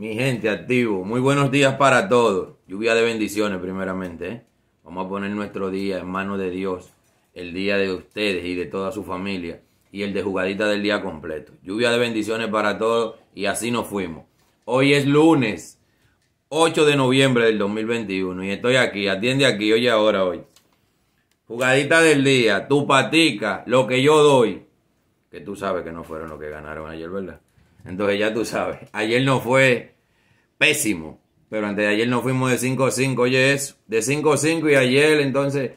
Mi gente activo, muy buenos días para todos. Lluvia de bendiciones primeramente. ¿eh? Vamos a poner nuestro día en manos de Dios, el día de ustedes y de toda su familia y el de jugadita del día completo. Lluvia de bendiciones para todos y así nos fuimos. Hoy es lunes 8 de noviembre del 2021 y estoy aquí, atiende aquí, hoy, ahora hoy. Jugadita del día, tu patica, lo que yo doy. Que tú sabes que no fueron los que ganaron ayer, ¿verdad? Entonces ya tú sabes, ayer no fue pésimo, pero antes de ayer no fuimos de 5-5, oye eso, de 5-5 y ayer entonces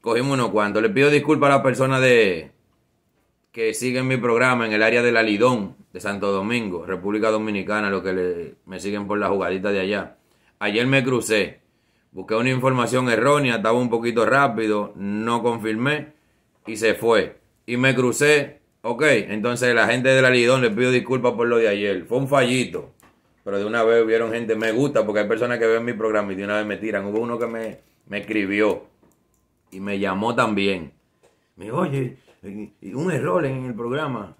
cogimos unos cuantos. Le pido disculpas a la persona de que siguen mi programa en el área de La Lidón, de Santo Domingo, República Dominicana, los que me siguen por la jugadita de allá. Ayer me crucé, busqué una información errónea, estaba un poquito rápido, no confirmé y se fue. Y me crucé Ok, entonces la gente de la Lidón le pido disculpas por lo de ayer. Fue un fallito. Pero de una vez vieron gente, me gusta, porque hay personas que ven mi programa y de una vez me tiran. Hubo uno que me, me escribió y me llamó también. Me dijo, oye, un error en el programa.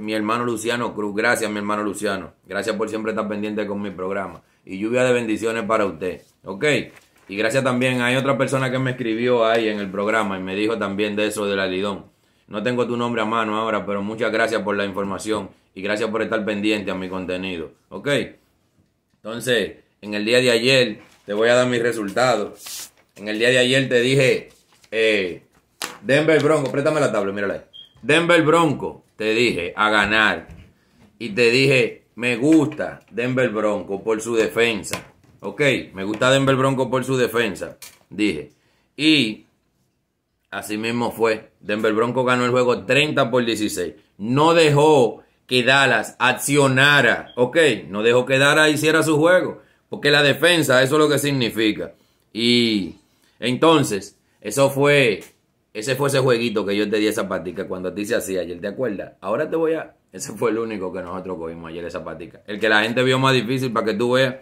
Mi hermano Luciano Cruz, gracias mi hermano Luciano. Gracias por siempre estar pendiente con mi programa. Y lluvia de bendiciones para usted. Ok. Y gracias también, hay otra persona que me escribió ahí en el programa y me dijo también de eso de La Lidón. No tengo tu nombre a mano ahora, pero muchas gracias por la información y gracias por estar pendiente a mi contenido. ¿Ok? Entonces, en el día de ayer te voy a dar mis resultados. En el día de ayer te dije, eh, Denver Bronco, préstame la tabla, mírala ahí. Denver Bronco, te dije, a ganar. Y te dije, me gusta Denver Bronco por su defensa. Ok, me gusta Denver Bronco por su defensa. Dije. Y Así mismo fue. Denver Broncos ganó el juego 30 por 16. No dejó que Dallas accionara, ¿ok? No dejó que Dallas hiciera su juego. Porque la defensa, eso es lo que significa. Y entonces, eso fue, ese fue ese jueguito que yo te di esa patica cuando a ti se hacía ayer, ¿te acuerdas? Ahora te voy a, ese fue el único que nosotros cogimos ayer esa patica. El que la gente vio más difícil para que tú veas.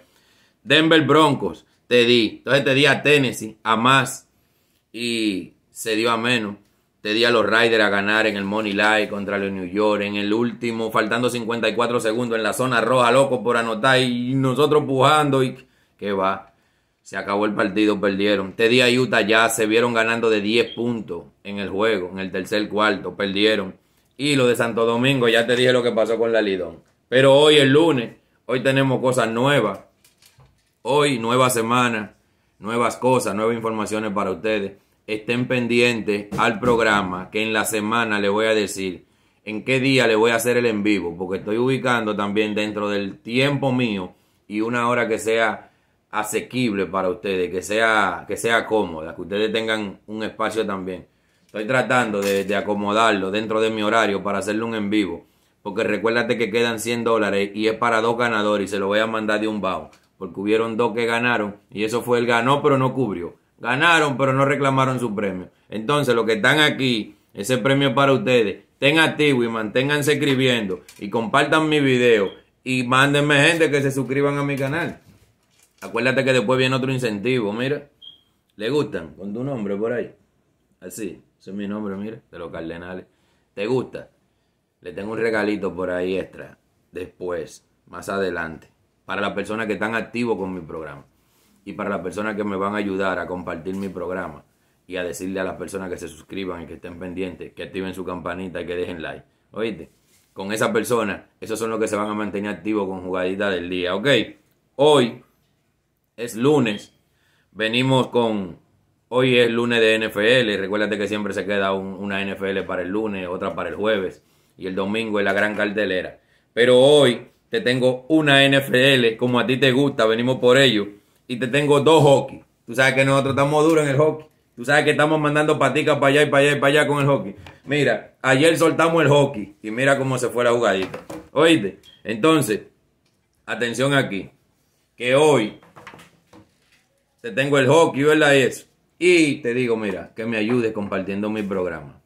Denver Broncos, te di. Entonces te di a Tennessee, a más. Y se dio a menos. Te di a los Riders a ganar en el Money Line contra los New York. En el último, faltando 54 segundos en la zona roja, loco por anotar. Y nosotros pujando. Y que va. Se acabó el partido, perdieron. Te di a Utah ya. Se vieron ganando de 10 puntos en el juego, en el tercer cuarto. Perdieron. Y lo de Santo Domingo, ya te dije lo que pasó con la Lidón. Pero hoy es lunes. Hoy tenemos cosas nuevas. Hoy, nueva semana. Nuevas cosas, nuevas informaciones para ustedes estén pendientes al programa que en la semana le voy a decir en qué día le voy a hacer el en vivo, porque estoy ubicando también dentro del tiempo mío y una hora que sea asequible para ustedes, que sea, que sea cómoda, que ustedes tengan un espacio también. Estoy tratando de, de acomodarlo dentro de mi horario para hacerle un en vivo, porque recuérdate que quedan 100 dólares y es para dos ganadores y se lo voy a mandar de un bajo, porque hubieron dos que ganaron y eso fue el ganó pero no cubrió. Ganaron, pero no reclamaron su premio. Entonces, los que están aquí, ese premio es para ustedes. Estén activos y manténganse escribiendo. Y compartan mi video. Y mándenme gente que se suscriban a mi canal. Acuérdate que después viene otro incentivo, mira. ¿Le gustan? Con tu nombre por ahí. Así. Ese es mi nombre, mira. De los Cardenales. ¿Te gusta? Le tengo un regalito por ahí extra. Después. Más adelante. Para las personas que están activos con mi programa y para las personas que me van a ayudar a compartir mi programa y a decirle a las personas que se suscriban y que estén pendientes, que activen su campanita y que dejen like. Oíste, con esa persona, esos son los que se van a mantener activos con Jugadita del día, ¿ok? Hoy es lunes, venimos con... Hoy es lunes de NFL, recuérdate que siempre se queda una NFL para el lunes, otra para el jueves y el domingo es la gran cartelera. Pero hoy te tengo una NFL como a ti te gusta, venimos por ello y te tengo dos hockey. Tú sabes que nosotros estamos duros en el hockey. Tú sabes que estamos mandando paticas para allá y para allá y para allá con el hockey. Mira, ayer soltamos el hockey y mira cómo se fue la jugadita. Oíste, entonces, atención aquí, que hoy te tengo el hockey, ¿verdad? Y eso. Y te digo, mira, que me ayudes compartiendo mi programa.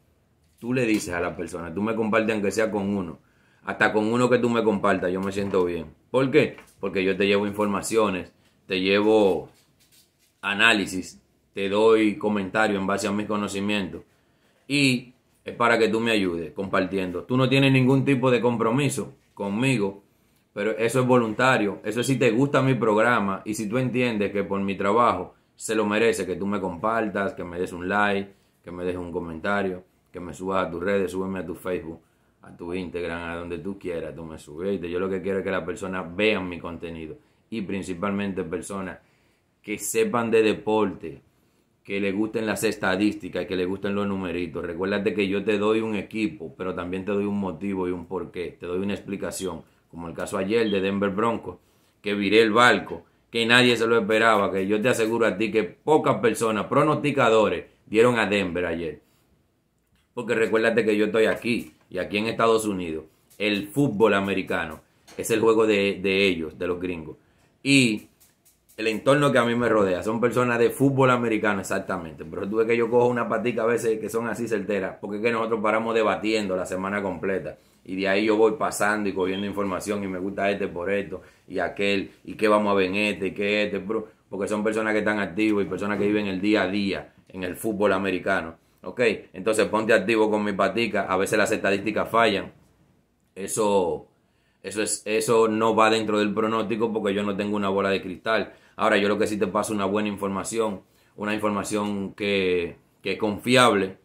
Tú le dices a la persona, tú me compartes aunque sea con uno. Hasta con uno que tú me compartas, yo me siento bien. ¿Por qué? Porque yo te llevo informaciones te llevo análisis, te doy comentario en base a mis conocimientos y es para que tú me ayudes compartiendo. Tú no tienes ningún tipo de compromiso conmigo, pero eso es voluntario, eso es si te gusta mi programa y si tú entiendes que por mi trabajo se lo merece que tú me compartas, que me des un like, que me dejes un comentario, que me subas a tus redes, súbeme a tu Facebook, a tu Instagram, a donde tú quieras, tú me subes. Yo lo que quiero es que las personas vean mi contenido y principalmente personas que sepan de deporte, que le gusten las estadísticas, que le gusten los numeritos. Recuérdate que yo te doy un equipo, pero también te doy un motivo y un porqué, te doy una explicación, como el caso ayer de Denver Broncos, que viré el barco, que nadie se lo esperaba, que yo te aseguro a ti que pocas personas, pronosticadores, dieron a Denver ayer. Porque recuérdate que yo estoy aquí y aquí en Estados Unidos, el fútbol americano es el juego de ellos, de los gringos y el entorno que a mí me rodea. Son personas de fútbol americano, exactamente. Pero tú ves que yo cojo una patica a veces que son así certeras, porque es que nosotros paramos debatiendo la semana completa. Y de ahí yo voy pasando y cogiendo información y me gusta este por esto y aquel y qué vamos a ver en este y qué este. Porque son personas que están activas y personas que viven el día a día en el fútbol americano. ¿Ok? Entonces ponte activo con mi patica. A veces las estadísticas fallan. Eso eso, es, eso no va dentro del pronóstico porque yo no tengo una bola de cristal. Ahora, yo lo que sí te paso una buena información, una información que, es confiable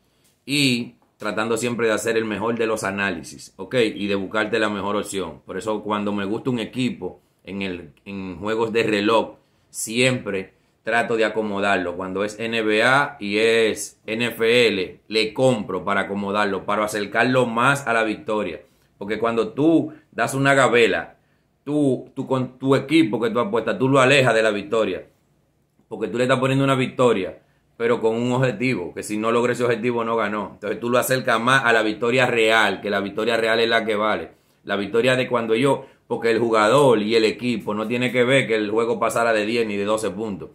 y tratando siempre de hacer el mejor de los análisis, ¿ok? Y de buscarte la mejor opción. Por eso cuando me gusta un equipo en, el, en juegos de reloj, siempre trato de acomodarlo. Cuando es NBA y es NFL, le compro para acomodarlo, para acercarlo más a la victoria. Porque cuando tú das una gabela, tú, tú con tu equipo que tú apuestas, tú lo alejas de la victoria. Porque tú le estás poniendo una victoria, pero con un objetivo, que si no logres ese objetivo no ganó. Entonces tú lo acercas más a la victoria real, que la victoria real es la que vale. La victoria de cuando yo, porque el jugador y el equipo no tiene que ver que el juego pasara de 10 ni de 12 puntos.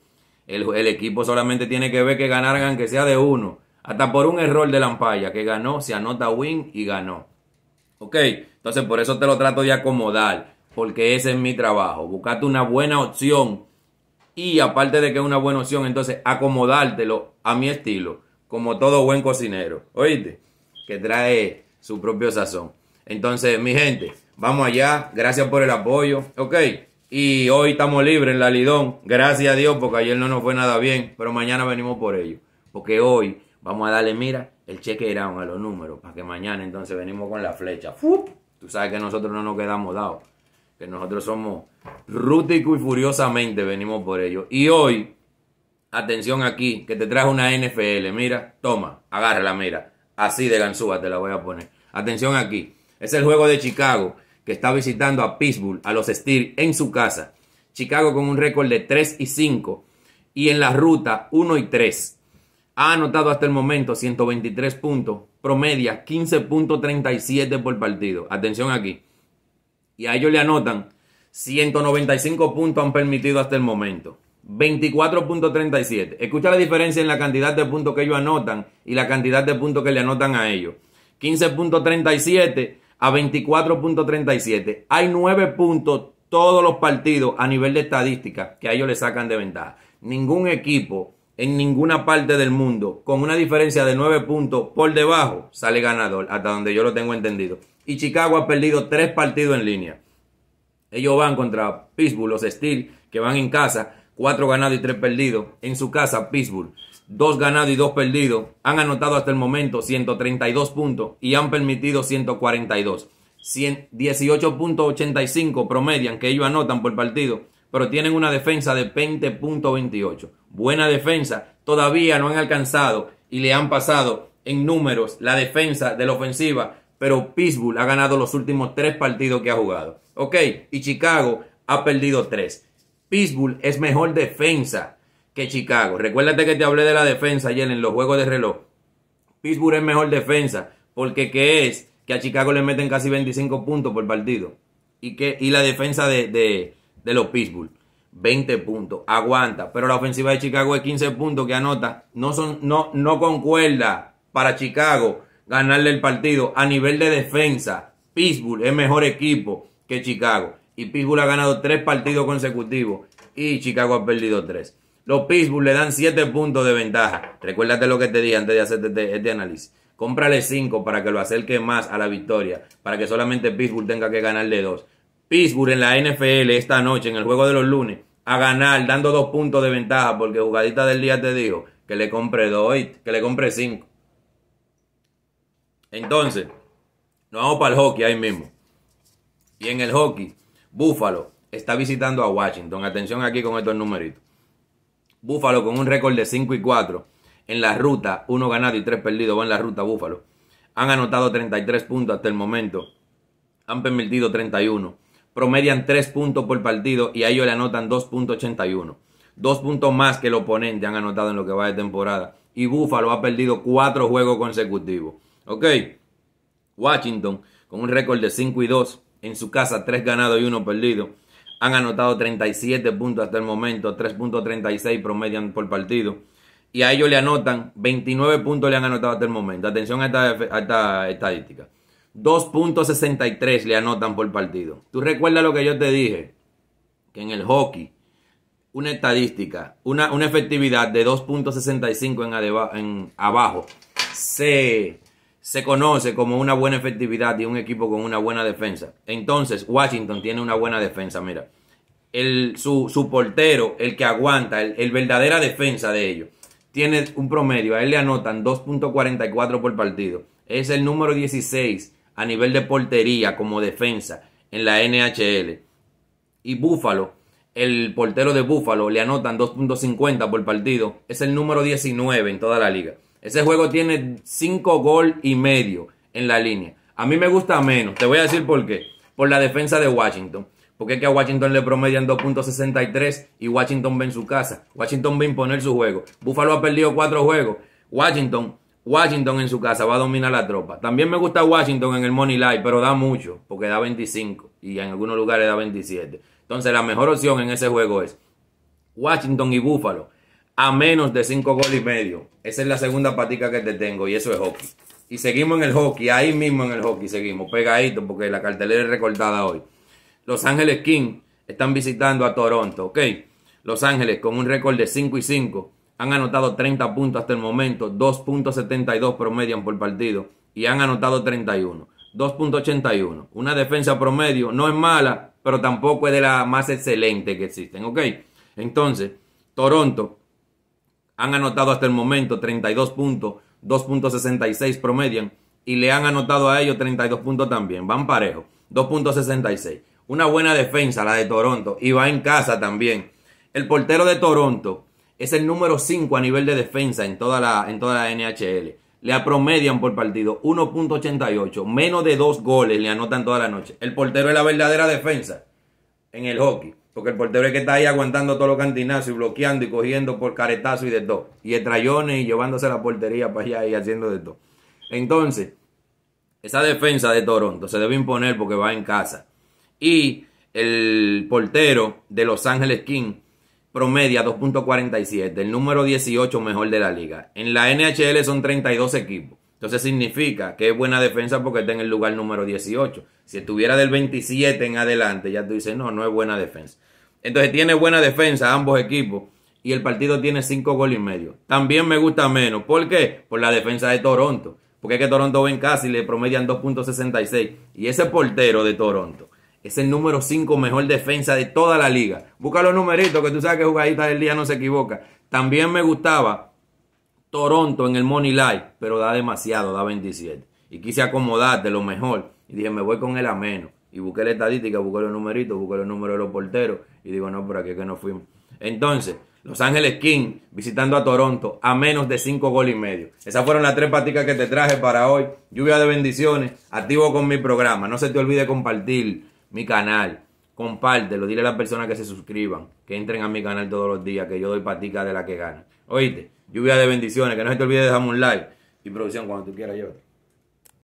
El, equipo solamente tiene que ver que ganaran que sea de uno. Hasta por un error de la ampalla, que ganó, se anota win y ganó. ¿Ok? Entonces por eso te lo trato de acomodar, porque ese es mi trabajo. Buscarte una buena opción y aparte de que es una buena opción, entonces acomodártelo a mi estilo, como todo buen cocinero. ¿Oíste? Que trae su propio sazón. Entonces, mi gente, vamos allá. Gracias por el apoyo. ¿Ok? Y hoy estamos libres en la Lidón. Gracias a Dios, porque ayer no nos fue nada bien. Pero mañana venimos por ello. Porque hoy vamos a darle, mira, el cheque uno a los números, para que mañana entonces venimos con la flecha. Tú sabes que nosotros no nos quedamos dados, que nosotros somos rútico y furiosamente venimos por ello. Y hoy, atención aquí, que te trajo una NFL, mira, toma, agárrala, mira, así de ganzúa te la voy a poner. Atención aquí, es el juego de Chicago que está visitando a Pittsburgh, a los Steel, en su casa. Chicago con un récord de 3 y 5 y en la ruta 1 y 3. Ha anotado hasta el momento 123 puntos, promedia 15.37 por partido. Atención aquí. Y a ellos le anotan 195 puntos han permitido hasta el momento. 24.37. Escucha la diferencia en la cantidad de puntos que ellos anotan y la cantidad de puntos que le anotan a ellos. 15.37 a 24.37. Hay 9 puntos todos los partidos a nivel de estadística que a ellos le sacan de ventaja. Ningún equipo en ninguna parte del mundo, con una diferencia de 9 puntos por debajo, sale ganador, hasta donde yo lo tengo entendido. Y Chicago ha perdido tres partidos en línea. Ellos van contra Pittsburgh, los Steel, que van en casa, cuatro ganados y tres perdidos. En su casa, Pittsburgh, dos ganados y dos perdidos. Han anotado hasta el momento 132 puntos y han permitido 142. 18.85 promedian que ellos anotan por partido pero tienen una defensa de 20.28. Buena defensa, todavía no han alcanzado y le han pasado en números la defensa de la ofensiva, pero Pittsburgh ha ganado los últimos tres partidos que ha jugado. Ok, y Chicago ha perdido tres. Pittsburgh es mejor defensa que Chicago. Recuérdate que te hablé de la defensa ayer en los juegos de reloj. Pittsburgh es mejor defensa porque ¿qué es que a Chicago le meten casi 25 puntos por partido. Y, que, y la defensa de de los Pittsburgh. 20 puntos, aguanta, pero la ofensiva de Chicago es 15 puntos que anota, no, son, no, no concuerda para Chicago ganarle el partido a nivel de defensa. Pittsburgh es mejor equipo que Chicago y Pittsburgh ha ganado tres partidos consecutivos y Chicago ha perdido tres. Los Pittsburgh le dan 7 puntos de ventaja. Recuérdate lo que te dije antes de hacer este, este, análisis. Cómprale 5 para que lo acerque más a la victoria, para que solamente Pittsburgh tenga que ganarle 2. Pittsburgh en la NFL esta noche, en el juego de los lunes, a ganar, dando dos puntos de ventaja, porque jugadita del día te digo que le compre dos, que le compre cinco. Entonces, nos vamos para el hockey ahí mismo. Y en el hockey, Búfalo está visitando a Washington. Atención aquí con estos numeritos. Búfalo con un récord de 5 y 4. En la ruta, uno ganado y tres perdidos. Va en la ruta Búfalo. Han anotado 33 puntos hasta el momento. Han permitido 31 promedian 3 puntos por partido y a ellos le anotan 2.81. Dos puntos más que el oponente han anotado en lo que va de temporada. Y Buffalo ha perdido 4 juegos consecutivos. Ok. Washington, con un récord de 5 y 2, en su casa 3 ganados y 1 perdido. Han anotado 37 puntos hasta el momento, 3.36 promedian por partido. Y a ellos le anotan 29 puntos, le han anotado hasta el momento. Atención a esta estadística. 2.63 le anotan por partido. Tú recuerdas lo que yo te dije, que en el hockey, una estadística, una, efectividad de 2.65 en, en abajo, se, se conoce como una buena efectividad de un equipo con una buena defensa. Entonces, Washington tiene una buena defensa, mira. El, su, portero, el que aguanta, el, el verdadera defensa de ellos, tiene un promedio, a él le anotan 2.44 por partido. Es el número 16 a nivel de portería como defensa en la NHL. Y Búfalo, el portero de Búfalo, le anotan 2.50 por partido. Es el número 19 en toda la liga. Ese juego tiene 5 gol y medio en la línea. A mí me gusta menos. Te voy a decir por qué. Por la defensa de Washington. Porque es que a Washington le promedian 2.63 y Washington ve en su casa. Washington va a imponer su juego. Búfalo ha perdido 4 juegos. Washington Washington en su casa va a dominar la tropa. También me gusta Washington en el Money Line, pero da mucho, porque da 25 y en algunos lugares da 27. Entonces la mejor opción en ese juego es Washington y Buffalo a menos de 5 goles y medio. Esa es la segunda patica que te tengo y eso es hockey. Y seguimos en el hockey, ahí mismo en el hockey seguimos, pegadito porque la cartelera es recortada hoy. Los Ángeles King están visitando a Toronto, ¿ok? Los Ángeles con un récord de 5 y 5 han anotado 30 puntos hasta el momento, 2.72 promedian por partido y han anotado 31. 2.81. Una defensa promedio no es mala, pero tampoco es de la más excelente que existen, ¿ok? Entonces, Toronto han anotado hasta el momento 32 puntos, 2.66 promedian y le han anotado a ellos 32 puntos también, van parejo, 2.66. Una buena defensa la de Toronto y va en casa también. El portero de Toronto es el número 5 a nivel de defensa en toda la, en toda la NHL. Le promedian por partido 1.88. Menos de dos goles le anotan toda la noche. El portero es la verdadera defensa en el hockey. Porque el portero es que está ahí aguantando todos los cantinazos y bloqueando y cogiendo por caretazo y de todo. Y estrayones y llevándose la portería para allá y haciendo de todo. Entonces, esa defensa de Toronto se debe imponer porque va en casa. Y el portero de Los Ángeles Kings promedia 2.47, el número 18 mejor de la liga. En la NHL son 32 equipos. Entonces significa que es buena defensa porque está en el lugar número 18. Si estuviera del 27 en adelante, ya tú dices, no, no es buena defensa. Entonces tiene buena defensa ambos equipos y el partido tiene 5 goles y medio. También me gusta menos. ¿Por qué? Por la defensa de Toronto. Porque es que Toronto ven casi le promedian 2.66. Y ese portero de Toronto es el número 5 mejor defensa de toda la liga. Busca los numeritos que tú sabes que jugadita del día no se equivoca. También me gustaba Toronto en el Money Light, pero da demasiado, da 27. Y quise acomodarte lo mejor. Y dije, me voy con el a menos. Y busqué la estadística, busqué los numeritos, busqué los números de los porteros. Y digo, no, por aquí que no fuimos. Entonces, Los Ángeles King visitando a Toronto a menos de 5 goles y medio. Esas fueron las tres paticas que te traje para hoy. Lluvia de bendiciones. Activo con mi programa. No se te olvide compartir mi canal. Compártelo, dile a las personas que se suscriban, que entren a mi canal todos los días, que yo doy patica de la que gana. Oíste, lluvia de bendiciones, que no se te olvide de dejarme un like. Y producción, cuando tú quieras, yo.